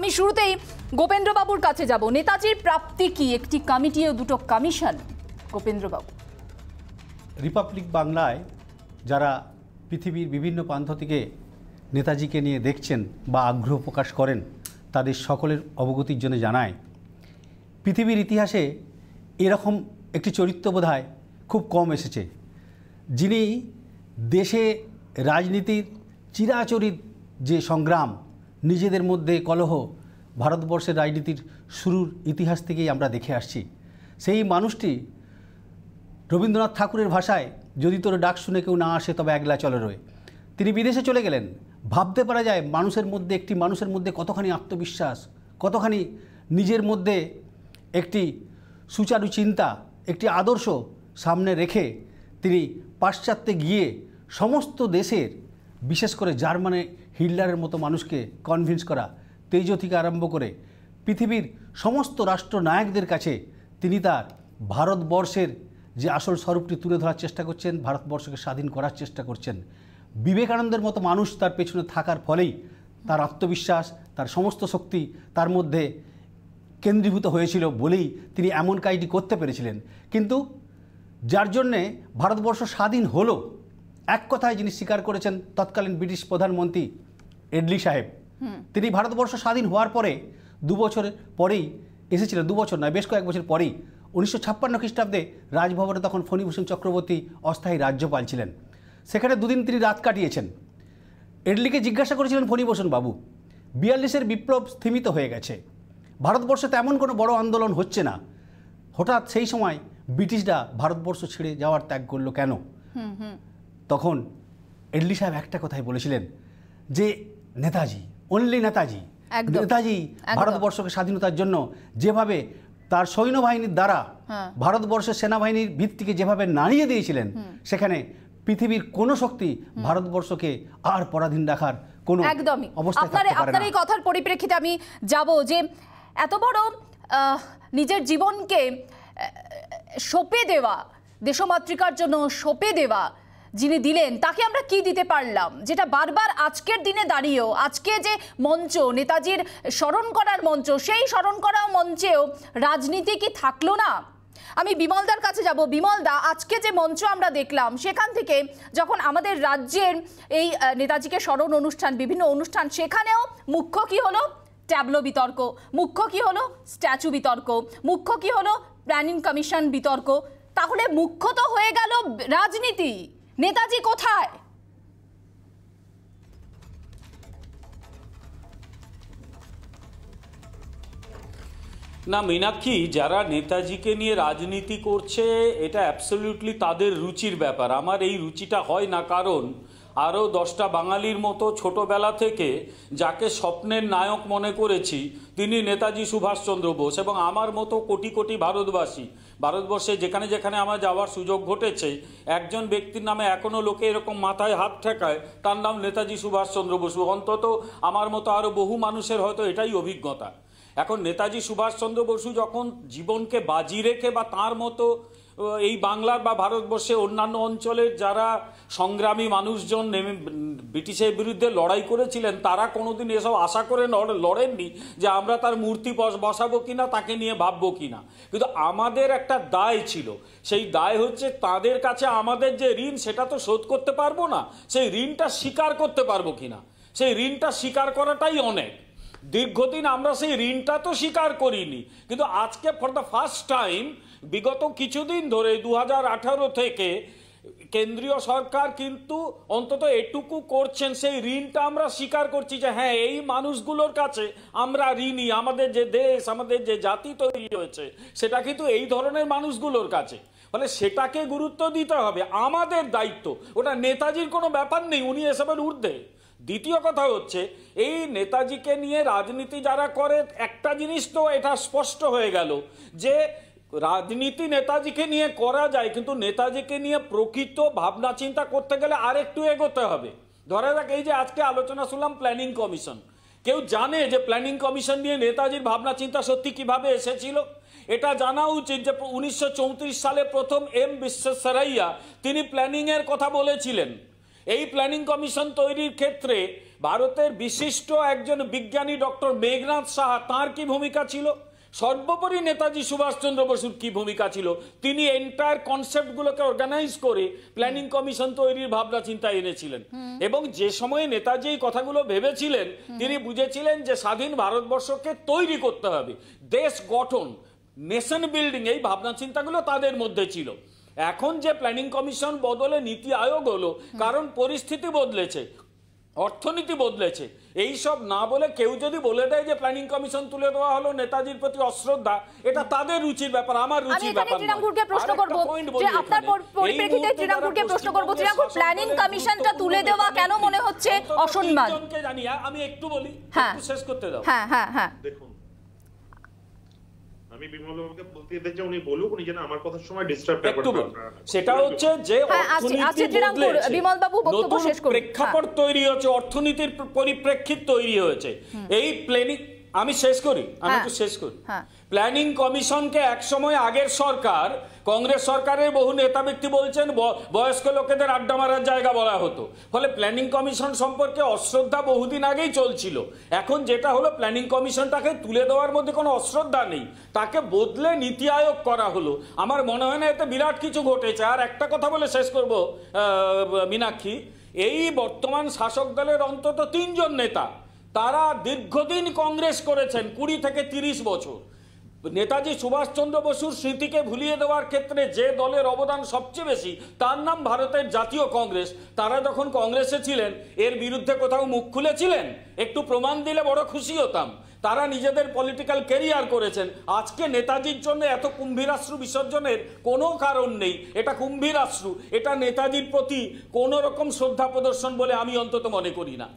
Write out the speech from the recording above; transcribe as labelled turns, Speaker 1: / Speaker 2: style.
Speaker 1: আমি শুরুতেই গোপেন্দ্রবাবুর কাছে যাব নেতাজির প্রাপ্তি কি একটি কমিটি ও দুটো কমিশন গোপেন্দ্রবাবু
Speaker 2: রিপাবলিক বাংলায় যারা পৃথিবীর বিভিন্ন প্রান্ত থেকে নেতাজিকে নিয়ে দেখছেন বা আগ্রহ প্রকাশ করেন তাদের সকলের অবগতির জন্য জানায় পৃথিবীর ইতিহাসে এরকম একটি চরিত্র বোধ খুব কম এসেছে যিনি দেশে রাজনীতির চিরাচরিত যে সংগ্রাম নিজেদের মধ্যে কলহ ভারতবর্ষের রাজনীতির শুরুর ইতিহাস থেকেই আমরা দেখে আসছি সেই মানুষটি রবীন্দ্রনাথ ঠাকুরের ভাষায় যদি তোর ডাক শুনে কেউ না আসে তবে একলা চলে রয়ে তিনি বিদেশে চলে গেলেন ভাবতে পারা যায় মানুষের মধ্যে একটি মানুষের মধ্যে কতখানি আত্মবিশ্বাস কতখানি নিজের মধ্যে একটি সুচারু চিন্তা একটি আদর্শ সামনে রেখে তিনি পাশ্চাত্যে গিয়ে সমস্ত দেশের বিশেষ করে জার্মানি হিটলারের মতো মানুষকে কনভিন্স করা তেজ থেকে আরম্ভ করে পৃথিবীর সমস্ত রাষ্ট্রনায়কদের কাছে তিনি তার ভারতবর্ষের যে আসল স্বরূপটি তুলে ধরার চেষ্টা করছেন ভারতবর্ষকে স্বাধীন করার চেষ্টা করছেন বিবেকানন্দের মতো মানুষ তার পেছনে থাকার ফলেই তার আত্মবিশ্বাস তার সমস্ত শক্তি তার মধ্যে কেন্দ্রীভূত হয়েছিল বলেই তিনি এমন কাজটি করতে পেরেছিলেন কিন্তু যার জন্যে ভারতবর্ষ স্বাধীন হলো এক কথায় যিনি স্বীকার করেছেন তৎকালীন ব্রিটিশ প্রধানমন্ত্রী এডলি সাহেব তিনি ভারতবর্ষ স্বাধীন হওয়ার পরে দু বছর পরেই এসেছিলেন দু বছর নয় বেশ কয়েক বছর পরেই উনিশশো ছাপ্পান্ন খ্রিস্টাব্দে রাজভবনে তখন ফণিভূষণ চক্রবর্তী অস্থায়ী রাজ্যপাল ছিলেন সেখানে দুদিন তিনি রাত কাটিয়েছেন এডলিকে জিজ্ঞাসা করেছিলেন ফণিভূষণ বাবু বিয়াল্লিশের বিপ্লব স্থিমিত হয়ে গেছে ভারতবর্ষে তেমন কোনো বড় আন্দোলন হচ্ছে না হঠাৎ সেই সময় ব্রিটিশরা ভারতবর্ষ ছেড়ে যাওয়ার ত্যাগ করলো কেন তখন এডলি সাহেব একটা কথাই বলেছিলেন যে নেতাজি অনলি নেতাজি
Speaker 1: নেতাজি ভারতবর্ষকে
Speaker 2: স্বাধীনতার জন্য যেভাবে তার সৈন্যবাহিনীর দ্বারা হ্যাঁ। ভারতবর্ষের সেনাবাহিনীর ভিত্তিকে যেভাবে নাড়িয়ে দিয়েছিলেন সেখানে পৃথিবীর কোন শক্তি ভারতবর্ষকে আর পরাধীন রাখার কোনো একদমই আপনার আপনার এই
Speaker 1: কথার পরিপ্রেক্ষিতে আমি যাব যে এত বড় নিজের জীবনকে সপে দেওয়া দেশমাতৃকার জন্য সপে দেওয়া যিনি দিলেন তাকে আমরা কি দিতে পারলাম যেটা বারবার আজকের দিনে দাঁড়িয়েও আজকে যে মঞ্চ নেতাজির স্মরণ করার মঞ্চ সেই স্মরণ করা মঞ্চেও রাজনীতি কি থাকলো না আমি বিমলদার কাছে যাব বিমলদা আজকে যে মঞ্চ আমরা দেখলাম সেখান থেকে যখন আমাদের রাজ্যের এই নেতাজিকে স্মরণ অনুষ্ঠান বিভিন্ন অনুষ্ঠান সেখানেও মুখ্য কি হলো ট্যাবলো বিতর্ক মুখ্য কি হলো স্ট্যাচু বিতর্ক মুখ্য কি হলো প্ল্যানিং কমিশন বিতর্ক তাহলে মুখ্য তো হয়ে গেল রাজনীতি নেতাজি কোথায়
Speaker 3: না মীনাক্ষী যারা নেতাজিকে নিয়ে রাজনীতি করছে এটা অ্যাবসলিউটলি তাদের রুচির ব্যাপার আমার এই রুচিটা হয় না কারণ আরও দশটা বাঙালির মতো ছোটবেলা থেকে যাকে স্বপ্নের নায়ক মনে করেছি তিনি নেতাজি সুভাষচন্দ্র বোস এবং আমার মতো কোটি কোটি ভারতবাসী ভারতবর্ষে যেখানে যেখানে আমার যাওয়ার সুযোগ ঘটেছে একজন ব্যক্তির নামে এখনও লোকে এরকম মাথায় হাত ঠেকায় তার নাম নেতাজি সুভাষচন্দ্র বসু অন্তত আমার মতো আরও বহু মানুষের হয়তো এটাই অভিজ্ঞতা এখন নেতাজি সুভাষচন্দ্র বসু যখন জীবনকে বাজি রেখে বা তার মতো এই বাংলার বা ভারতবর্ষে অন্যান্য অঞ্চলের যারা সংগ্রামী মানুষজন নেমে ব্রিটিশের বিরুদ্ধে লড়াই করেছিলেন তারা কোনোদিন এসব আশা করে লড়েননি যে আমরা তার মূর্তি বসাবো কিনা তাকে নিয়ে ভাববো কিনা কিন্তু আমাদের একটা দায় ছিল সেই দায় হচ্ছে তাদের কাছে আমাদের যে ঋণ সেটা তো শোধ করতে পারবো না সেই ঋণটা স্বীকার করতে পারবো কিনা সেই ঋণটা স্বীকার করাটাই অনেক দীর্ঘদিন আমরা সেই ঋণটা তো স্বীকার করিনি কিন্তু আজকে ফর দ্য ফার্স্ট টাইম বিগত কিছুদিন ধরে দু থেকে কেন্দ্রীয় সরকার কিন্তু অন্তত এটুকু করছেন সেই ঋণটা আমরা স্বীকার করছি যে হ্যাঁ এই মানুষগুলোর কাছে আমরা ঋণই আমাদের যে দেশ আমাদের যে জাতি তৈরি হয়েছে সেটা কিন্তু এই ধরনের মানুষগুলোর কাছে ফলে সেটাকে গুরুত্ব দিতে হবে আমাদের দায়িত্ব ওটা নেতাজির কোনো ব্যাপার নেই উনি এসবের ঊর্ধ্বে দ্বিতীয় কথা হচ্ছে এই নেতাজিকে নিয়ে রাজনীতি যারা করে একটা জিনিস তো এটা স্পষ্ট হয়ে গেল যে রাজনীতি নেতাজিকে নিয়ে করা যায় কিন্তু নেতাজিকে নিয়ে প্রকৃত ভাবনা চিন্তা করতে গেলে আরেকটু এগোতে হবে ধরা যাক এই যে আজকে আলোচনা শুনলাম প্ল্যানিং কমিশন কেউ জানে যে প্ল্যানিং কমিশন নিয়ে নেতাজির ভাবনা চিন্তা সত্যি কিভাবে এসেছিল এটা জানা উচিত যে উনিশশো সালে প্রথম এম বিশ্বেশ্বরাইয়া তিনি প্ল্যানিংয়ের কথা বলেছিলেন এই প্ল্যানিং কমিশন তৈরির ক্ষেত্রে ভারতের বিশিষ্ট একজন বিজ্ঞানী ডক্টর মেঘনাথ সাহা তাঁর কি ভূমিকা ছিল সর্বোপরি নেতাজি সুভাষচন্দ্র বসুর কি ভূমিকা ছিল তিনি এন্টায়ার কনসেপ্টগুলোকে অর্গানাইজ করে প্ল্যানিং কমিশন তৈরির ভাবনা চিন্তা এনেছিলেন এবং যে সময়ে নেতাজি এই কথাগুলো ভেবেছিলেন তিনি বুঝেছিলেন যে স্বাধীন ভারতবর্ষকে তৈরি করতে হবে দেশ গঠন নেশন বিল্ডিং এই ভাবনা চিন্তাগুলো তাদের মধ্যে ছিল এখন যে প্ল্যানিং কমিশন বদলে নীতি আয়োগ হলো কারণ পরিস্থিতি বদলেছে অর্থনীতি বদলেছে এই সব না বলে কেউ যদি বলে দেয় যে প্ল্যানিং কমিশন তুলে দেওয়া হলো নেতাজির প্রতি অশ্রদ্ধা এটা তাদের রুচির ব্যাপার আমার রুচির ব্যাপার না প্রশ্ন করব যে আপনার পরিপ্রেক্ষিতে শ্রীরামপুরকে প্রশ্ন করব শ্রীরামপুর প্ল্যানিং কমিশনটা তুলে দেওয়া কেন মনে হচ্ছে অসম্মান
Speaker 1: আমি একটু বলি
Speaker 3: হ্যাঁ। শেষ করতে দাও হ্যাঁ হ্যাঁ হ্যাঁ দেখুন আমি বিমল বলতে দিতে চাই উনি বলুক উনি যেন আমার কথার সময় ডিস্টার্ব না করেন সেটা হচ্ছে যে হ্যাঁ, আচ্ছা, অর্থনীতি আচ্ছা, বিমল বাবু বক্তব্য শেষ করুন প্রেক্ষাপট হ্যাঁ। তৈরি হয়েছে অর্থনীতির পরিপ্রেক্ষিত তৈরি হয়েছে এই প্ল্যানিং আমি শেষ করি আমি হ্যাঁ, একটু শেষ করি প্ল্যানিং কমিশনকে এক সময় আগের সরকার কংগ্রেস সরকারের বহু নেতা ব্যক্তি বলছেন বয়স্ক লোকেদের আড্ডা মারার জায়গা বলা হতো ফলে প্ল্যানিং কমিশন সম্পর্কে অশ্রদ্ধা বহুদিন আগেই চলছিল এখন যেটা হলো প্ল্যানিং কমিশনটাকে তুলে দেওয়ার মধ্যে কোনো অশ্রদ্ধা নেই তাকে বদলে নীতি আয়োগ করা হলো আমার মনে হয় না এতে বিরাট কিছু ঘটেছে আর একটা কথা বলে শেষ করব মীনাক্ষী এই বর্তমান শাসক দলের অন্তত তিনজন নেতা তারা দীর্ঘদিন কংগ্রেস করেছেন কুড়ি থেকে তিরিশ বছর নেতাজি সুভাষচন্দ্র বসুর স্মৃতিকে ভুলিয়ে দেওয়ার ক্ষেত্রে যে দলের অবদান সবচেয়ে বেশি তার নাম ভারতের জাতীয় কংগ্রেস তারা যখন কংগ্রেসে ছিলেন এর বিরুদ্ধে কোথাও মুখ খুলেছিলেন একটু প্রমাণ দিলে বড় খুশি হতাম তারা নিজেদের পলিটিক্যাল কেরিয়ার করেছেন আজকে নেতাজির জন্য এত কুম্ভীরাশ্রু বিসর্জনের কোনো কারণ নেই এটা কুম্ভীরাশ্রু এটা নেতাজির প্রতি কোনো রকম শ্রদ্ধা প্রদর্শন বলে আমি অন্তত মনে করি না